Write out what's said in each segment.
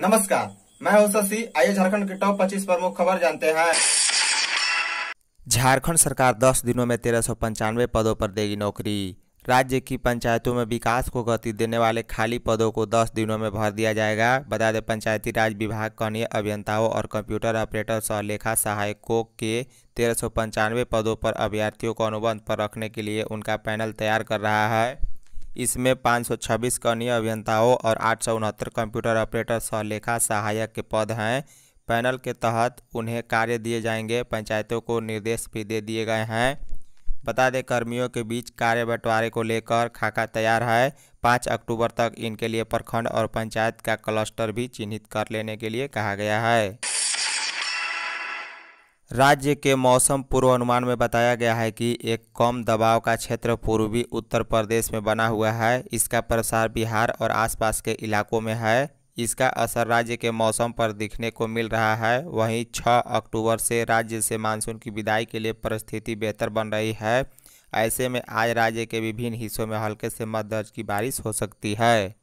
नमस्कार मैं हूं शशि आइए झारखंड के टॉप 25 प्रमुख खबर जानते हैं झारखंड सरकार 10 दिनों में तेरह पदों पर देगी नौकरी राज्य की पंचायतों में विकास को गति देने वाले खाली पदों को 10 दिनों में भर दिया जाएगा बता दें पंचायती राज विभाग कनीय अभियंताओं और कंप्यूटर ऑपरेटर सह लेखा सहायकों के तेरह पदों पर अभ्यर्थियों को अनुबंध पर रखने के लिए उनका पैनल तैयार कर रहा है इसमें छब्बीस कनीय अभियंताओं और आठ कंप्यूटर ऑपरेटर सह लेखा सहायक के पद हैं पैनल के तहत उन्हें कार्य दिए जाएंगे पंचायतों को निर्देश भी दे दिए गए हैं बता दें कर्मियों के बीच कार्य बंटवारे को लेकर खाका तैयार है पाँच अक्टूबर तक इनके लिए प्रखंड और पंचायत का क्लस्टर भी चिन्हित कर लेने के लिए कहा गया है राज्य के मौसम पूर्वानुमान में बताया गया है कि एक कम दबाव का क्षेत्र पूर्वी उत्तर प्रदेश में बना हुआ है इसका प्रसार बिहार और आसपास के इलाकों में है इसका असर राज्य के मौसम पर दिखने को मिल रहा है वहीं 6 अक्टूबर से राज्य से मानसून की विदाई के लिए परिस्थिति बेहतर बन रही है ऐसे में आज राज्य के विभिन्न हिस्सों में हल्के से मध्य दर्ज की बारिश हो सकती है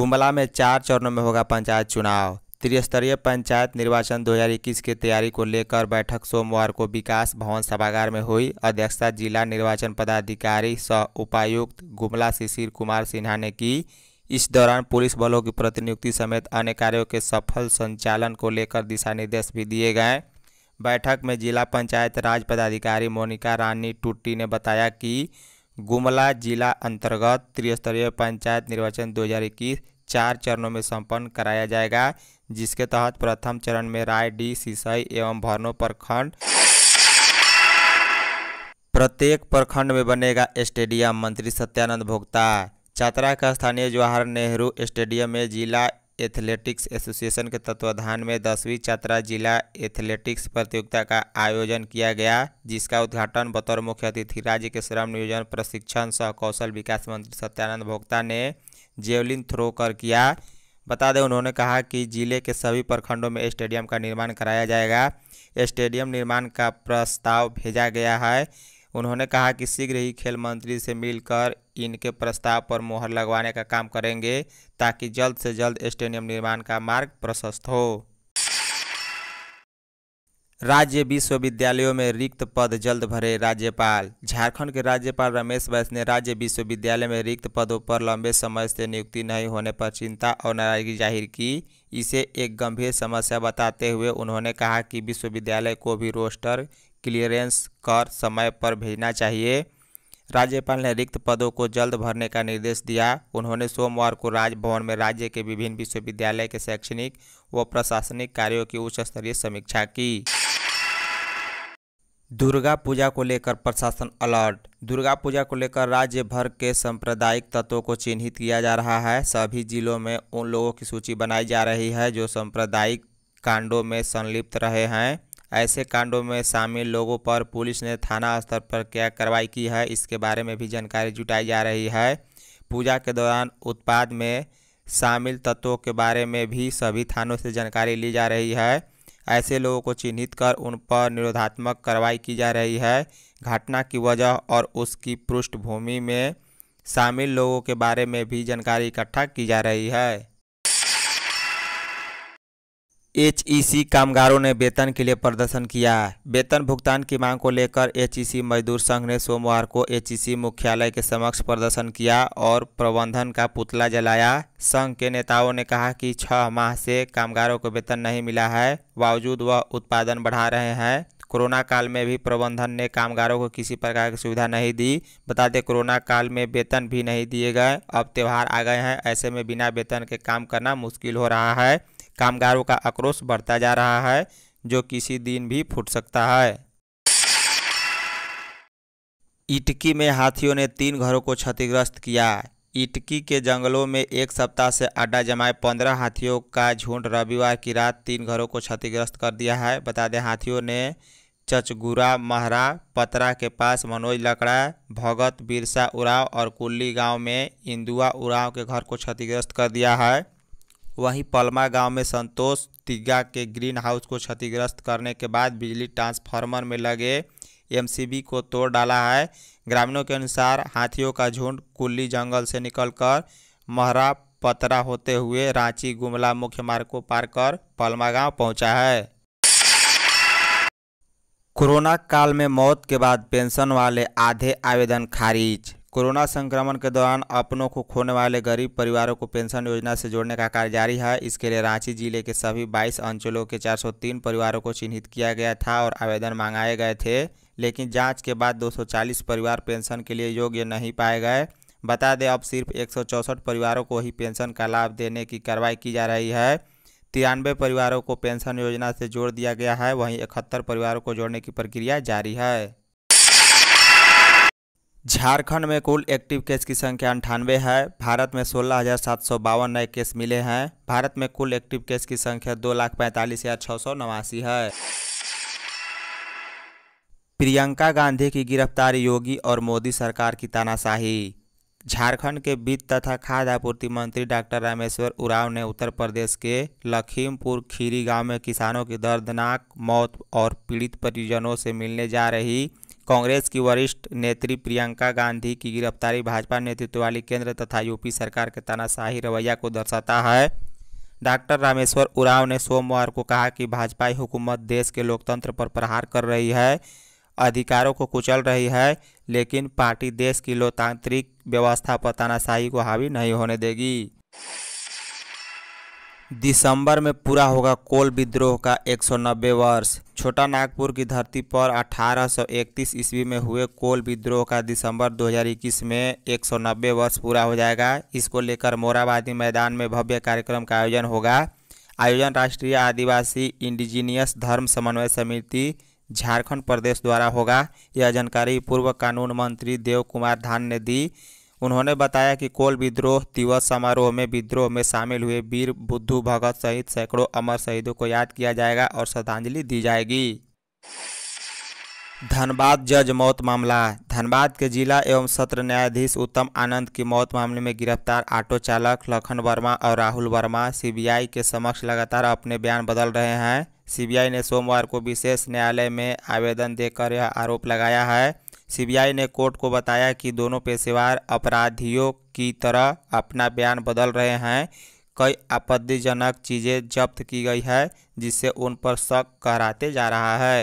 गुमला में चार चरणों में होगा पंचायत चुनाव त्रिस्तरीय पंचायत निर्वाचन 2021 की तैयारी को लेकर बैठक सोमवार को विकास भवन सभागार में हुई अध्यक्षता जिला निर्वाचन पदाधिकारी स उपायुक्त गुमला शिशिर कुमार सिन्हा ने की इस दौरान पुलिस बलों की प्रतिनियुक्ति समेत अन्य कार्यों के सफल संचालन को लेकर दिशा निर्देश भी दिए गए बैठक में जिला पंचायत राज पदाधिकारी मोनिका रानी टुट्टी ने बताया कि गुमला जिला अंतर्गत त्रिस्तरीय पंचायत निर्वाचन 2021 चार चरणों में संपन्न कराया जाएगा जिसके तहत प्रथम चरण में राय डी सिसाई एवं भरनो प्रखंड प्रत्येक प्रखंड में बनेगा स्टेडियम मंत्री सत्यानंद भोक्ता चतरा का स्थानीय जवाहर नेहरू स्टेडियम में जिला एथलेटिक्स एसोसिएशन के तत्वाधान में दसवीं चतरा जिला एथलेटिक्स प्रतियोगिता का आयोजन किया गया जिसका उद्घाटन बतौर मुख्य अतिथि राज्य के श्रम नियोजन प्रशिक्षण सह कौशल विकास मंत्री सत्यानंद भोक्ता ने जेवलिन थ्रो कर किया बता दें उन्होंने कहा कि जिले के सभी प्रखंडों में स्टेडियम का निर्माण कराया जाएगा स्टेडियम निर्माण का प्रस्ताव भेजा गया है उन्होंने कहा कि शीघ्र ही खेल मंत्री से मिलकर इनके प्रस्ताव पर मोहर लगवाने का काम करेंगे ताकि जल्द से जल्द स्टेडियम निर्माण का मार्ग प्रशस्त हो राज्य विश्वविद्यालयों में रिक्त पद जल्द भरे राज्यपाल झारखंड के राज्यपाल रमेश बैस ने राज्य विश्वविद्यालय में रिक्त पदों पर लंबे समय से नियुक्ति नहीं होने पर चिंता और नाराजगी जाहिर की इसे एक गंभीर समस्या बताते हुए उन्होंने कहा कि विश्वविद्यालय को भी रोस्टर क्लियरेंस कर समय पर भेजना चाहिए राज्यपाल ने रिक्त पदों को जल्द भरने का निर्देश दिया उन्होंने सोमवार को राजभवन में राज्य के विभिन्न विश्वविद्यालय के शैक्षणिक व प्रशासनिक कार्यों की उच्च स्तरीय समीक्षा की दुर्गा पूजा को लेकर प्रशासन अलर्ट दुर्गा पूजा को लेकर राज्य भर के सांप्रदायिक तत्वों को चिन्हित किया जा रहा है सभी जिलों में उन लोगों की सूची बनाई जा रही है जो सांप्रदायिक कांडों में संलिप्त रहे हैं ऐसे कांडों में शामिल लोगों पर पुलिस ने थाना स्तर पर क्या कार्रवाई की है इसके बारे में भी जानकारी जुटाई जा रही है पूजा के दौरान उत्पाद में शामिल तत्वों के बारे में भी सभी थानों से जानकारी ली जा रही है ऐसे लोगों को चिन्हित कर उन पर निरोधात्मक कार्रवाई की जा रही है घटना की वजह और उसकी पृष्ठभूमि में शामिल लोगों के बारे में भी जानकारी इकट्ठा की जा रही है एचईसी कामगारों ने वेतन के लिए प्रदर्शन किया वेतन भुगतान की मांग को लेकर एचईसी मजदूर संघ ने सोमवार को एचईसी मुख्यालय के समक्ष प्रदर्शन किया और प्रबंधन का पुतला जलाया संघ के नेताओं ने कहा कि छह माह से कामगारों को वेतन नहीं मिला है बावजूद वह उत्पादन बढ़ा रहे हैं कोरोना काल में भी प्रबंधन ने कामगारों को किसी प्रकार की सुविधा नहीं दी बता दें कोरोना काल में वेतन भी नहीं दिए गए अब त्यौहार आ गए हैं ऐसे में बिना वेतन के काम करना मुश्किल हो रहा है कामगारों का आक्रोश बढ़ता जा रहा है जो किसी दिन भी फूट सकता है इटकी में हाथियों ने तीन घरों को क्षतिग्रस्त किया इटकी के जंगलों में एक सप्ताह से अड्डा जमाए पंद्रह हाथियों का झुंड रविवार की रात तीन घरों को क्षतिग्रस्त कर दिया है बता दें हाथियों ने चचगुरा महरा पतरा के पास मनोज लकड़ा भगत बिरसा उराव और कुल्ली गांव में इंदुआ उराव के घर को क्षतिग्रस्त कर दिया है वहीं पलमा गांव में संतोष तिग्गा के ग्रीन हाउस को क्षतिग्रस्त करने के बाद बिजली ट्रांसफार्मर में लगे एमसीबी को तोड़ डाला है ग्रामीणों के अनुसार हाथियों का झुंड कुल्ली जंगल से निकलकर महरा पतरा होते हुए रांची गुमला मुख्य मार्ग को पार कर पलमा गांव पहुँचा है कोरोना काल में मौत के बाद पेंशन वाले आधे आवेदन खारिज कोरोना संक्रमण के दौरान अपनों को खोने वाले गरीब परिवारों को पेंशन योजना से जोड़ने का कार्य जारी है इसके लिए रांची जिले के सभी 22 अंचलों के 403 परिवारों को चिन्हित किया गया था और आवेदन मांगाए गए थे लेकिन जांच के बाद 240 परिवार पेंशन के लिए योग्य नहीं पाए गए बता दें अब सिर्फ एक परिवारों को ही पेंशन का लाभ देने की कार्रवाई की जा रही है तिरानवे परिवारों को पेंशन योजना से जोड़ दिया गया है वहीं इकहत्तर परिवारों को जोड़ने की प्रक्रिया जारी है झारखंड में कुल एक्टिव केस की संख्या अंठानवे है भारत में सोलह हज़ार सात सौ बावन नए केस मिले हैं भारत में कुल एक्टिव केस की संख्या दो लाख पैंतालीस हज़ार छः सौ नवासी है प्रियंका गांधी की गिरफ्तारी योगी और मोदी सरकार की तानाशाही झारखंड के वित्त तथा खाद्य आपूर्ति मंत्री डॉक्टर रामेश्वर उराव ने उत्तर प्रदेश के लखीमपुर खीरी गांव में किसानों की दर्दनाक मौत और पीड़ित परिजनों से मिलने जा रही कांग्रेस की वरिष्ठ नेत्री प्रियंका गांधी की गिरफ्तारी भाजपा नेतृत्व वाली केंद्र तथा यूपी सरकार के तानाशाही रवैया को दर्शाता है डॉक्टर रामेश्वर उराव ने सोमवार को कहा कि भाजपाई हुकूमत देश के लोकतंत्र पर प्रहार कर रही है अधिकारों को कुचल रही है लेकिन पार्टी देश की लोकतांत्रिक व्यवस्था पर तानाशाही को हावी नहीं होने देगी दिसंबर में पूरा होगा कोल विद्रोह का 190 वर्ष छोटा नागपुर की धरती पर 1831 ईस्वी में हुए कोल विद्रोह का दिसंबर 2021 में 190 वर्ष पूरा हो जाएगा इसको लेकर मोराबादी मैदान में भव्य कार्यक्रम का आयोजन होगा आयोजन राष्ट्रीय आदिवासी इंडिजीनियस धर्म समन्वय समिति झारखंड प्रदेश द्वारा होगा यह जानकारी पूर्व कानून मंत्री देव कुमार धान ने दी उन्होंने बताया कि कोल विद्रोह दिवस समारोह में विद्रोह में शामिल हुए वीर बुद्धू भगत सहित सैकड़ों अमर शहीदों को याद किया जाएगा और श्रद्धांजलि दी जाएगी धनबाद जज मौत मामला धनबाद के जिला एवं सत्र न्यायाधीश उत्तम आनंद की मौत मामले में गिरफ्तार ऑटो चालक लखन वर्मा और राहुल वर्मा सीबीआई के समक्ष लगातार अपने बयान बदल रहे हैं सीबीआई ने सोमवार को विशेष न्यायालय में आवेदन देकर यह आरोप लगाया है सीबीआई ने कोर्ट को बताया कि दोनों पेशेवार अपराधियों की तरह अपना बयान बदल रहे हैं कई आपत्तिजनक चीज़ें जब्त की गई है जिससे उन पर शक कहराते जा रहा है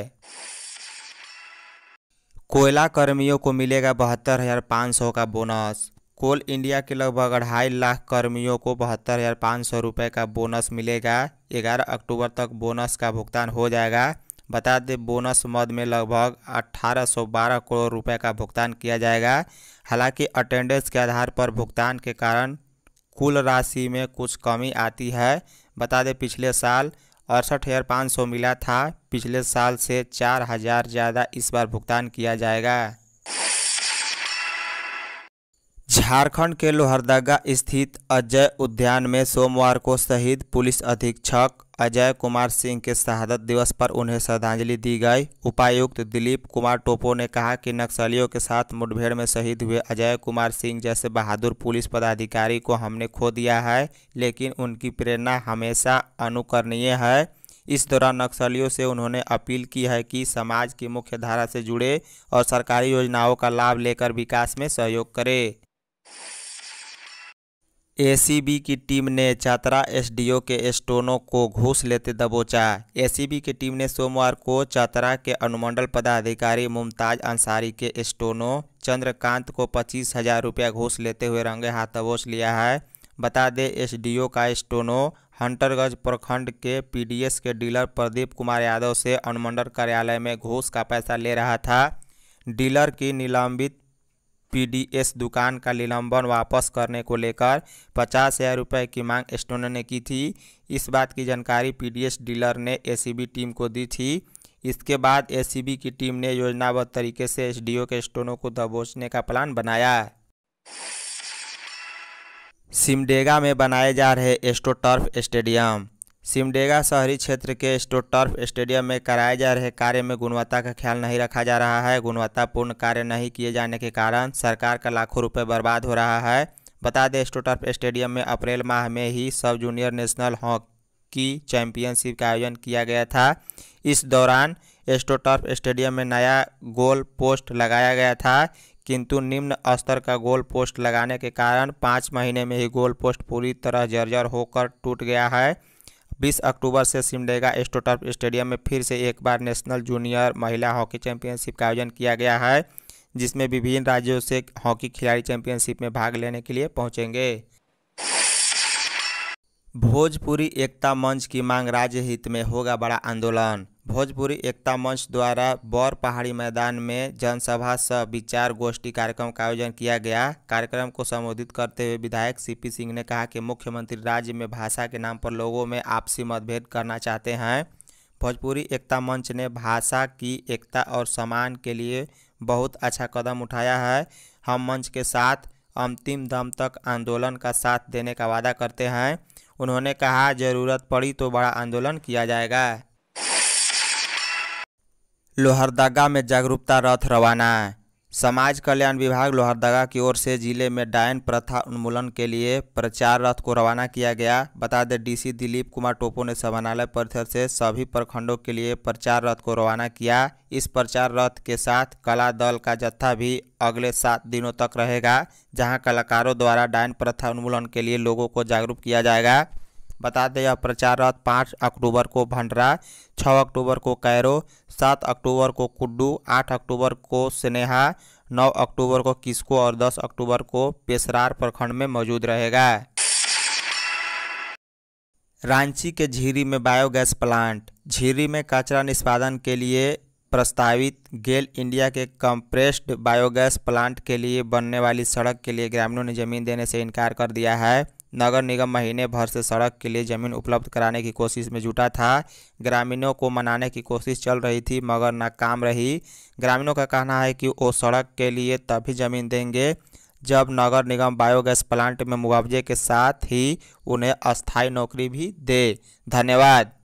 कोयला कर्मियों को मिलेगा बहत्तर हज़ार पाँच सौ का बोनस कोल इंडिया के लगभग अढ़ाई लाख कर्मियों को बहत्तर हज़ार पाँच सौ रुपये का बोनस मिलेगा ग्यारह अक्टूबर तक बोनस का भुगतान हो जाएगा बता दें बोनस मद में लगभग 1812 करोड़ रुपए का भुगतान किया जाएगा हालांकि अटेंडेंस के आधार पर भुगतान के कारण कुल राशि में कुछ कमी आती है बता दें पिछले साल अड़सठ हज़ार पाँच सौ मिला था पिछले साल से चार हज़ार ज़्यादा इस बार भुगतान किया जाएगा झारखंड के लोहरदगा स्थित अजय उद्यान में सोमवार को शहीद पुलिस अधीक्षक अजय कुमार सिंह के शहादत दिवस पर उन्हें श्रद्धांजलि दी गई उपायुक्त दिलीप कुमार टोपो ने कहा कि नक्सलियों के साथ मुठभेड़ में शहीद हुए अजय कुमार सिंह जैसे बहादुर पुलिस पदाधिकारी को हमने खो दिया है लेकिन उनकी प्रेरणा हमेशा अनुकरणीय है इस दौरान नक्सलियों से उन्होंने अपील की है कि समाज की मुख्यधारा से जुड़े और सरकारी योजनाओं का लाभ लेकर विकास में सहयोग करें एसीबी की टीम ने चतरा एसडीओ के स्टोनो को घूस लेते दबोचा एसीबी की टीम ने सोमवार को चतरा के अनुमंडल पदाधिकारी मुमताज अंसारी के स्टोनो चंद्रकांत को पच्चीस हजार रुपया घूस लेते हुए रंगे हाथ दबोच लिया है बता दें एसडीओ का स्टोनो हंटरगंज प्रखंड के पीडीएस के डीलर प्रदीप कुमार यादव से अनुमंडल कार्यालय में घूस का पैसा ले रहा था डीलर की निलंबित पीडीएस दुकान का निलंबन वापस करने को लेकर पचास हज़ार रुपये की मांग स्टोन ने की थी इस बात की जानकारी पीडीएस डीलर ने एसीबी टीम को दी थी इसके बाद एसीबी की टीम ने योजनाबद्ध तरीके से एसडीओ के स्टोनों को दबोचने का प्लान बनाया सिमडेगा में बनाए जा रहे एस्टोटर्फ स्टेडियम सिमडेगा शहरी क्षेत्र के स्टोटर्फ स्टेडियम में कराए जा रहे कार्य में गुणवत्ता का ख्याल नहीं रखा जा रहा है गुणवत्तापूर्ण कार्य नहीं किए जाने के कारण सरकार का लाखों रुपए बर्बाद हो रहा है बता दें स्टोटर्फ स्टेडियम में अप्रैल माह में ही सब जूनियर नेशनल हॉकी चैंपियनशिप का आयोजन किया गया था इस दौरान एस्टोटर्फ स्टेडियम में नया गोल पोस्ट लगाया गया था किंतु निम्न स्तर का गोल पोस्ट लगाने के कारण पाँच महीने में ही गोल पोस्ट पूरी तरह जर्जर होकर टूट गया है 20 अक्टूबर से सिमडेगा एस्टोटर्फ स्टेडियम में फिर से एक बार नेशनल जूनियर महिला हॉकी चैंपियनशिप का आयोजन किया गया है जिसमें विभिन्न राज्यों से हॉकी खिलाड़ी चैंपियनशिप में भाग लेने के लिए पहुंचेंगे भोजपुरी एकता मंच की मांग राज्य हित में होगा बड़ा आंदोलन भोजपुरी एकता मंच द्वारा बौर पहाड़ी मैदान में जनसभा सह विचार गोष्ठी कार्यक्रम का आयोजन किया गया कार्यक्रम को संबोधित करते हुए विधायक सीपी सिंह ने कहा कि मुख्यमंत्री राज्य में भाषा के नाम पर लोगों में आपसी मतभेद करना चाहते हैं भोजपुरी एकता मंच ने भाषा की एकता और सम्मान के लिए बहुत अच्छा कदम उठाया है हम मंच के साथ अंतिम दम तक आंदोलन का साथ देने का वादा करते हैं उन्होंने कहा ज़रूरत पड़ी तो बड़ा आंदोलन किया जाएगा लोहरदगा में जागरूकता रथ रवाना समाज कल्याण विभाग लोहरदगा की ओर से जिले में डायन प्रथा उन्मूलन के लिए प्रचार रथ को रवाना किया गया बता दें डीसी दिलीप कुमार टोपो ने समानालय परिसर से सभी प्रखंडों के लिए प्रचार रथ को रवाना किया इस प्रचार रथ के साथ कला दल का जत्था भी अगले सात दिनों तक रहेगा जहां कलाकारों द्वारा डायन प्रथा उन्मूलन के लिए लोगों को जागरूक किया जाएगा बता दें यह रथ पाँच अक्टूबर को भंडरा छः अक्टूबर को कैरो सात अक्टूबर को कुड्डू आठ अक्टूबर को स्नेहा नौ अक्टूबर को किस्को और दस अक्टूबर को पेशरार प्रखंड में मौजूद रहेगा रांची के झीरी में बायोगैस प्लांट झीरी में कचरा निष्पादन के लिए प्रस्तावित गेल इंडिया के कंप्रेस्ड बायोगैस प्लांट के लिए बनने वाली सड़क के लिए ग्रामीणों ने जमीन देने से इनकार कर दिया है नगर निगम महीने भर से सड़क के लिए जमीन उपलब्ध कराने की कोशिश में जुटा था ग्रामीणों को मनाने की कोशिश चल रही थी मगर नाकाम रही ग्रामीणों का कहना है कि वो सड़क के लिए तभी जमीन देंगे जब नगर निगम बायोगैस प्लांट में मुआवजे के साथ ही उन्हें अस्थायी नौकरी भी दे धन्यवाद